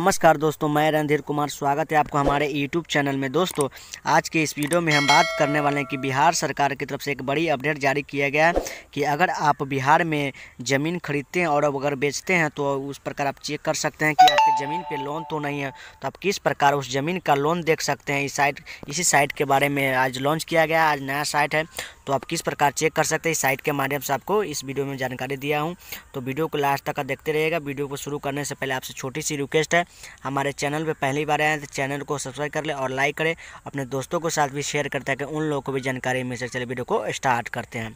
नमस्कार दोस्तों मैं रणधीर कुमार स्वागत है आपको हमारे यूट्यूब चैनल में दोस्तों आज के इस वीडियो में हम बात करने वाले हैं कि बिहार सरकार की तरफ से एक बड़ी अपडेट जारी किया गया है कि अगर आप बिहार में ज़मीन खरीदते हैं और अगर बेचते हैं तो उस प्रकार आप चेक कर सकते हैं कि आपकी ज़मीन पर लोन तो नहीं है तो आप किस प्रकार उस ज़मीन का लोन देख सकते हैं इस साइट इसी साइट के बारे में आज लॉन्च किया गया आज नया साइट है तो आप किस प्रकार चेक कर सकते हैं इस साइट के माध्यम से आपको इस वीडियो में जानकारी दिया हूँ तो वीडियो को लास्ट तक देखते रहेगा वीडियो को शुरू करने से पहले आपसे छोटी सी रिक्वेस्ट है हमारे चैनल पर पहली बार आए हैं तो चैनल को सब्सक्राइब कर ले और लाइक करें अपने दोस्तों के साथ भी शेयर करता है कि उन लोगों को भी जानकारी मिल सके चले वीडियो को स्टार्ट करते हैं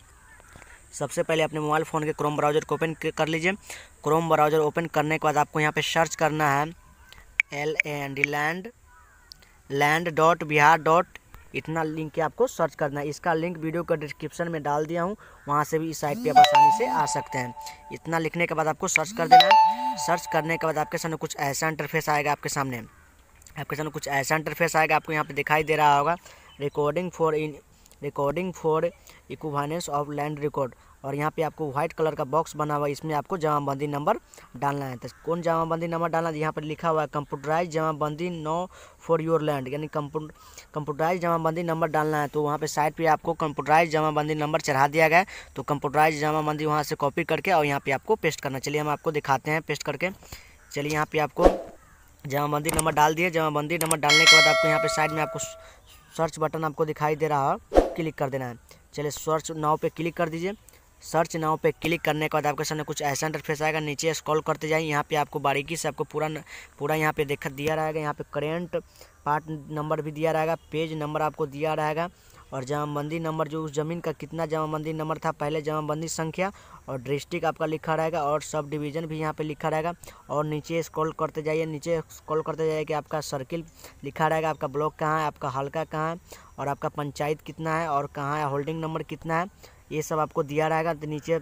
सबसे पहले अपने मोबाइल फ़ोन के क्रोम ब्राउज़र को ओपन कर लीजिए क्रोम ब्राउज़र ओपन करने के बाद आपको यहाँ पे सर्च करना है L A N D land land dot Bihar dot इतना लिंक आपको सर्च करना है इसका लिंक वीडियो का डिस्क्रिप्शन में डाल दिया हूँ वहाँ से भी इस साइट पर आप आसानी से आ सकते हैं इतना लिखने के बाद आपको सर्च कर देना है सर्च करने के बाद आपके सामने कुछ ऐसा इंटरफेस आएगा आपके सामने आपके सामने कुछ ऐसा इंटरफेस आएगा आपको यहाँ पर दिखाई दे रहा होगा recording for in recording for equivalence of land record और यहाँ पे आपको व्हाइट कलर का बॉक्स बना हुआ है इसमें आपको जमाबंदी नंबर डालना है तो कौन जमाबंदी नंबर डालना है तो यहाँ पर लिखा हुआ है computerize jamabandi know for your land यानी कंप्यूटराइज जमाबंदी नंबर डालना है तो वहाँ पर साइड पर आपको कंप्यूटराइज जमाबंदी नंबर चढ़ा दिया गया तो कंप्यूटराइज जमाबंदी वहाँ से कॉपी करके और यहाँ पर आपको पेस्ट करना चलिए हम आपको दिखाते हैं पेस्ट करके चलिए यहाँ पर आपको जमाबंदी नंबर डाल दिए जमाबंदी नंबर डालने के बाद आपको यहाँ पर साइड में आपको सर्च बटन आपको दिखाई दे रहा है क्लिक कर देना है चलिए सर्च नाव पे क्लिक कर दीजिए सर्च नाव पे क्लिक करने के बाद आपके सामने कुछ ऐसा इंटरफेस आएगा नीचे स्क्रॉल करते जाइए यहाँ पे आपको बारीकी से आपको पूरा पूरा यहाँ पे देखा दिया रहेगा यहाँ पे करेंट पार्ट नंबर भी दिया रहेगा पेज नंबर आपको दिया रहेगा और जमाबंदी नंबर जो उस ज़मीन का कितना जमाबंदी नंबर था पहले जमाबंदी संख्या और डिस्ट्रिक्ट आपका लिखा रहेगा और सब डिवीज़न भी यहाँ पे लिखा रहेगा और नीचे स्क्रॉल करते जाइए नीचे स्क्रॉल करते जाइए कि आपका सर्किल लिखा रहेगा आपका ब्लॉक कहाँ है आपका हल्का कहाँ है और आपका पंचायत कितना है और कहाँ है होल्डिंग नंबर कितना है ये सब आपको दिया रहेगा तो नीचे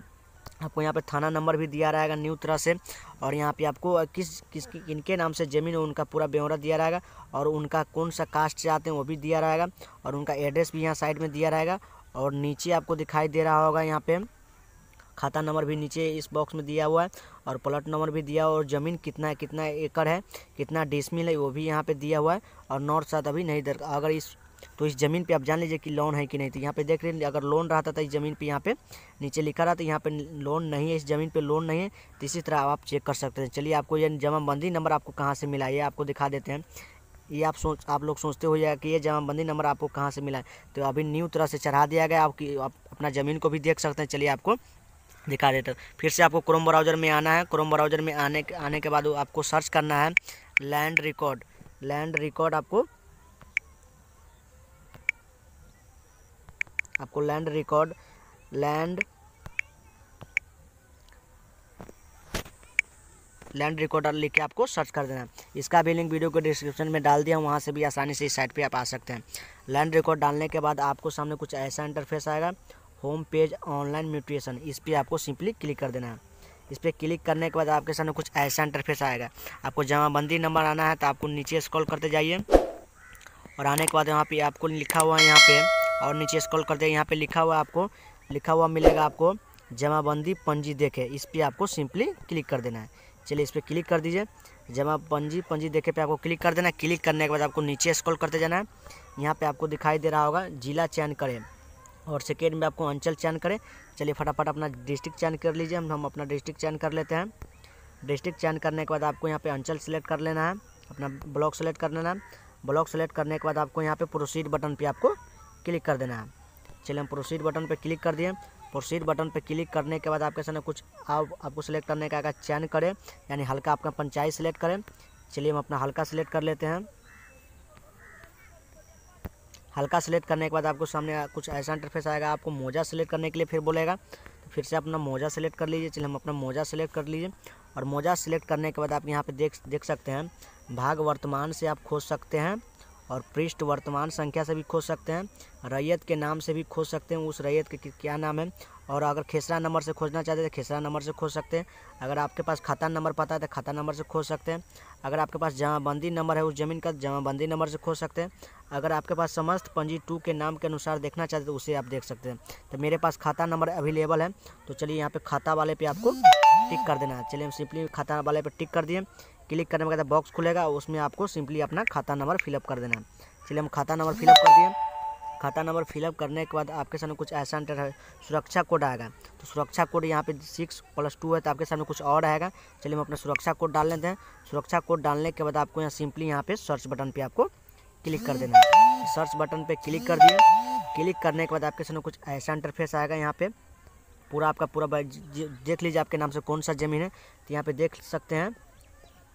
आपको यहाँ पे थाना नंबर भी दिया रहेगा न्यू तरह से और यहाँ पे आपको किस किस किनके नाम से ज़मीन है उनका पूरा ब्यौरा दिया रहेगा और उनका कौन सा कास्ट से आते हैं वो भी दिया रहेगा और उनका एड्रेस भी यहाँ साइड में दिया रहेगा और नीचे आपको दिखाई दे रहा होगा यहाँ पे खाता नंबर भी नीचे इस बॉक्स में दिया हुआ है और प्लॉट नंबर भी दिया हुआ और ज़मीन कितना कितना एकड़ है कितना डिसमिल है वो भी यहाँ पे दिया हुआ है और नॉर्थ साथ अभी नहीं दर अगर इस तो इस ज़मीन पे आप जान लीजिए कि लोन है कि नहीं तो यहाँ पे देख रहे हैं अगर लोन रहता था तो इस ज़मीन पे यहाँ पे नीचे लिखा रहा था तो यहाँ पे लोन नहीं है इस ज़मीन पे लोन नहीं है तो इसी तरह आप चेक कर सकते हैं चलिए आपको ये जमाबंदी नंबर आपको कहाँ से मिला ये आपको दिखा देते हैं ये आप सोच आप लोग सोचते हो जाएगा कि ये जमाबंदी नंबर आपको कहाँ से मिला है तो अभी न्यू तरह से चढ़ा दिया गया आपकी आप अपना ज़मीन को भी देख सकते हैं चलिए आपको दिखा देते हैं फिर से आपको क्रोम ब्राउज़र में आना है क्रोम ब्राउज़र में आने आने के बाद आपको सर्च करना है लैंड रिकॉर्ड लैंड रिकॉर्ड आपको आपको land record land land recorder लिख के आपको सर्च कर देना है इसका भी लिंक वीडियो को डिस्क्रिप्शन में डाल दिया वहाँ से भी आसानी से इस साइट पे आप आ सकते हैं लैंड रिकॉर्ड डालने के बाद आपको सामने कुछ ऐसा इंटरफेस आएगा होम पेज ऑनलाइन म्यूटेशन इस पर आपको सिंपली क्लिक कर देना है इस पर क्लिक करने के बाद आपके सामने कुछ ऐसा इंटरफेस आएगा आपको जमाबंदी नंबर आना है तो आपको नीचे स्क्रॉल करते जाइए और आने के बाद यहाँ पे आपको लिखा हुआ है यहाँ पे और नीचे स्क्रॉल करते हैं यहाँ पे लिखा हुआ आपको लिखा हुआ मिलेगा आपको जमाबंदी पंजी देखे इस पर आपको सिंपली क्लिक कर देना है चलिए इस पर क्लिक कर दीजिए जमा पंजी पंजी देखे पे आपको क्लिक कर देना है क्लिक करने के बाद आपको नीचे स्क्रॉल करते जाना है यहाँ पे आपको दिखाई दे रहा होगा जिला चयन करें और सेकेंड में आपको अंचल चयन करें चलिए फटाफट अपना डिस्ट्रिक्ट चयन कर लीजिए हम हम अपना डिस्ट्रिक्ट चयन कर लेते हैं डिस्ट्रिक्ट चयन करने के बाद आपको यहाँ पे अंचल सेलेक्ट कर लेना है अपना ब्लॉक सेलेक्ट कर लेना है ब्लॉक सेलेक्ट करने के बाद आपको यहाँ पे प्रोसीड बटन पे आपको क्लिक कर देना है चलिए हम प्रोसीड बटन पर क्लिक कर दिए प्रोसीड बटन पर क्लिक करने के बाद आपके सामने कुछ आप आपको सेलेक्ट करने का आगे चयन करें यानी हल्का आपका पंचायत सेलेक्ट करें चलिए हम अपना हल्का सेलेक्ट कर लेते हैं हल्का सेलेक्ट करने के बाद आपको सामने कुछ ऐसा इंटरफेस आएगा आपको मोजा सेलेक्ट करने के लिए फिर बोलेगा तो फिर से अपना मोजा सेलेक्ट कर लीजिए चलिए हम अपना मोजा सेलेक्ट कर लीजिए और मोजा सेलेक्ट करने के बाद आप यहाँ पे देख देख सकते हैं भाग वर्तमान से आप खोज सकते हैं और पृष्ठ वर्तमान संख्या से भी खोज सकते हैं रैयत के नाम से भी खोज सकते हैं उस रैयत के क्या नाम है और अगर खेसरा नंबर से खोजना चाहते हैं तो खेसरा नंबर से खोज सकते हैं अगर आपके पास खाता नंबर पता है तो खाता नंबर से खोज सकते हैं अगर आपके पास जमाबंदी नंबर है उस ज़मीन का जमाबंदी नंबर से खोज सकते हैं अगर आपके पास समस्त पंजी टू के नाम के अनुसार देखना चाहते तो उसे आप देख सकते हैं तो मेरे पास खाता नंबर अवेलेबल है तो चलिए यहाँ पर खाता वाले पे आपको टिक कर देना है चलिए हम सिंपली खाता वाले पर टिक कर दिए क्लिक करने के बाद बॉक्स खुलेगा उसमें आपको सिंपली अपना खाता नंबर फिलअप कर देना है चलिए हम खाता नंबर फिलअप कर दिए खाता नंबर फिलअप करने के बाद आपके सामने कुछ ऐसा एंटर है सुरक्षा कोड आएगा तो सुरक्षा कोड यहाँ पे सिक्स प्लस टू है तो आपके सामने कुछ और आएगा चलिए हम अपना सुरक्षा कोड डाल लेते हैं सुरक्षा कोड डालने के बाद आपको यहाँ सिंपली यहाँ पे सर्च बटन पे आपको क्लिक कर देना है सर्च बटन पे क्लिक कर दिए क्लिक करने के बाद आपके सामने कुछ ऐसा इंटरफेस आएगा यहाँ पर पूरा आपका पूरा देख लीजिए आपके नाम से कौन सा ज़मीन है तो यहाँ पर देख सकते हैं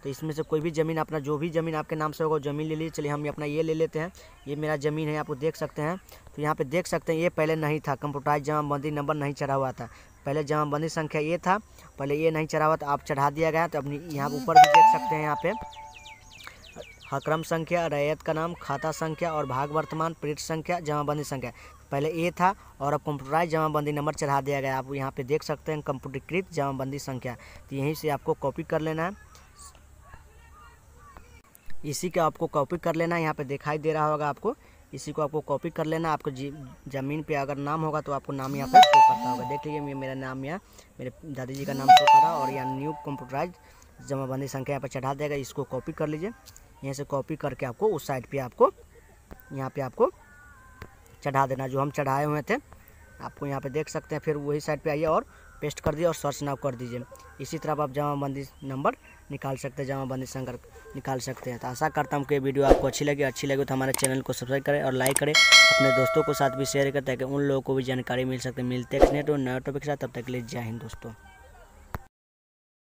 तो इसमें से कोई भी ज़मीन अपना जो भी ज़मीन आपके नाम से होगा ज़मीन ले लीजिए चलिए हम अपना ये ले लेते हैं ये मेरा ज़मीन है आप देख सकते हैं तो यहाँ पे देख सकते हैं ये पहले नहीं था कंप्यूटराइज जमाबंदी नंबर नहीं चढ़ा हुआ था पहले जमाबंदी संख्या ये था पहले ये नहीं चढ़ा हुआ था आप चढ़ा दिया गया तो अपनी यहाँ ऊपर भी देख सकते हैं यहाँ पर हक्रम संख्या रैयत का नाम खाता संख्या और भाग वर्तमान पृथ संख्या जमाबंदी संख्या पहले ए था और अब कंप्यूटराइज जमाबंदी नंबर चढ़ा दिया गया आप यहाँ पे देख सकते हैं कंप्यूटरीकृत जमाबंदी संख्या तो यहीं से आपको कॉपी कर लेना है इसी का आपको कॉपी कर लेना यहाँ पे दिखाई दे रहा होगा आपको इसी को आपको कॉपी कर लेना आपको ज़मीन पे अगर नाम होगा तो आपको नाम यहाँ पे शो करता होगा देख लीजिए मेरा नाम यहाँ मेरे दादी जी का नाम शो करा और यहाँ न्यू कंप्यूटराइज जमाबंदी संख्या यहाँ पर चढ़ा देगा इसको कॉपी कर लीजिए यहाँ से कॉपी करके आपको उस साइड पर आपको यहाँ पर आपको चढ़ा देना जो हम चढ़ाए हुए थे आपको यहाँ पर देख सकते हैं फिर वही साइड पर आइए और पेस्ट कर दिए और सर्च नाव कर दीजिए इसी तरह आप जमाबंदी नंबर निकाल सकते हैं जमा बंदी संकर निकाल सकते हैं तो आशा करता हूँ कि वीडियो आपको अच्छी लगी अच्छी लगी तो हमारे चैनल को सब्सक्राइब करें और लाइक करें अपने दोस्तों के साथ भी शेयर करें ताकि उन लोगों को भी जानकारी मिल सकती मिलते हैं नए टॉपिक के साथ तब तक के लिए जय हिंद दोस्तों